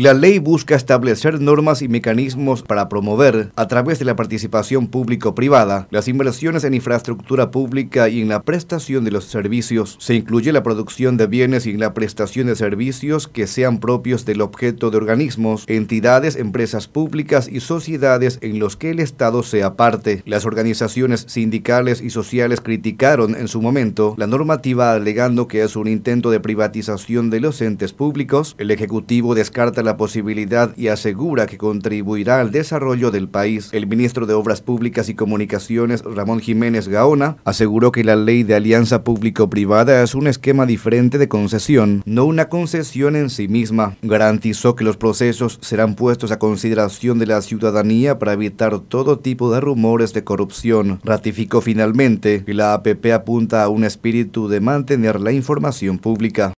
La ley busca establecer normas y mecanismos para promover, a través de la participación público-privada, las inversiones en infraestructura pública y en la prestación de los servicios. Se incluye la producción de bienes y en la prestación de servicios que sean propios del objeto de organismos, entidades, empresas públicas y sociedades en los que el Estado sea parte. Las organizaciones sindicales y sociales criticaron en su momento la normativa alegando que es un intento de privatización de los entes públicos. El Ejecutivo descarta la la posibilidad y asegura que contribuirá al desarrollo del país. El ministro de Obras Públicas y Comunicaciones, Ramón Jiménez Gaona, aseguró que la ley de alianza público-privada es un esquema diferente de concesión, no una concesión en sí misma. Garantizó que los procesos serán puestos a consideración de la ciudadanía para evitar todo tipo de rumores de corrupción. Ratificó finalmente que la APP apunta a un espíritu de mantener la información pública.